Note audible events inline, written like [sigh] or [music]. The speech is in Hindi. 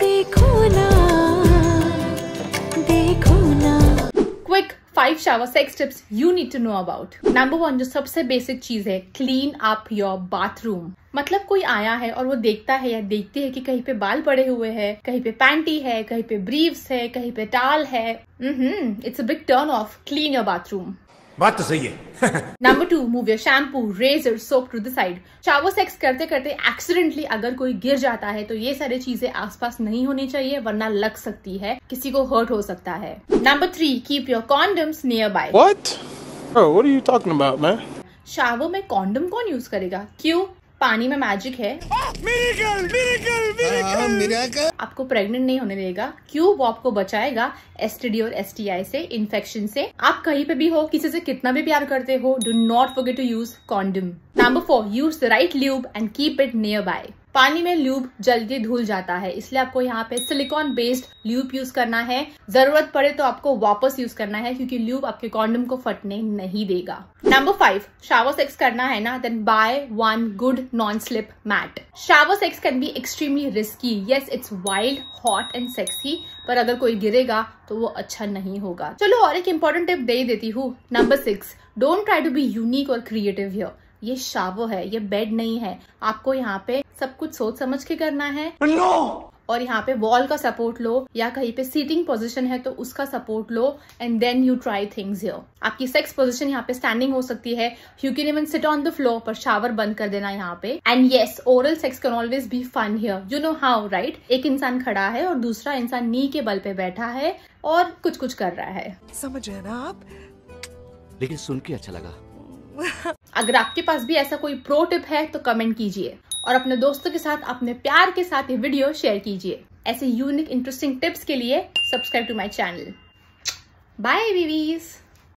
देखो ना देखो ना quick five shower sex tips you need to know about number one जो सबसे बेसिक चीज है क्लीन अप योर बाथरूम मतलब कोई आया है और वो देखता है या देखती है कि कहीं पे बाल पड़े हुए हैं कहीं पे पैंटी है कहीं पे ब्रीव्स है कहीं पे टाल है it's a big turn off clean your bathroom बात तो सही है number two move your shampoo razor soap to the side shower sex करते करते एक्सीडेंटली अगर कोई गिर जाता है तो ये सारी चीजें आसपास नहीं होनी चाहिए वरना लग सकती है किसी को हर्ट हो सकता है number three keep your condoms nearby shower में कॉन्डम कौन यूज करेगा क्यों पानी में मैजिक है oh, हम्म। आपको प्रेग्नेंट नहीं होने देगा क्यों वो आपको बचाएगा एस और एस से इन्फेक्शन से आप कहीं पे भी हो किसी से कितना भी प्यार करते हो do not forget to use condom number four use the right lube and keep it nearby पानी में ल्यूब जल्दी धुल जाता है इसलिए आपको यहाँ पे सिलिकॉन बेस्ड ल्यूब यूज करना है जरूरत पड़े तो आपको वापस यूज करना है क्योंकि ल्यूब आपके कॉन्डम को फटने नहीं देगा नंबर फाइव शावर सेक्स करना है ना then buy one good non slip mat shower sex can be extremely risky yes it's wild hot and sexy पर अगर कोई गिरेगा तो वो अच्छा नहीं होगा चलो और एक इम्पोर्टेंट टिप दे देती हूँ number six don't try to be unique और क्रिएटिव हियर ये शावो है ये बेड नहीं है आपको यहाँ पे सब कुछ सोच समझ के करना है no! और यहाँ पे वॉल का सपोर्ट लो या कहीं पे सीटिंग पोजीशन है तो उसका सपोर्ट लो and then you try things here आपकी सेक्स पोजीशन यहाँ पे स्टैंडिंग हो सकती है you can even sit on the floor पर शावर बंद कर देना यहाँ पे and yes oral sex can always be fun here you know how right एक इंसान खड़ा है और दूसरा इंसान नी के बल पे बैठा है और कुछ कुछ कर रहा है समझ है ना आप लेकिन सुन के अच्छा लगा [laughs] अगर आपके पास भी ऐसा कोई प्रो टिप है तो कमेंट कीजिए और अपने दोस्तों के साथ अपने प्यार के साथ ये वीडियो शेयर कीजिए ऐसे यूनिक इंटरेस्टिंग टिप्स के लिए subscribe to my channel bye बीवीज़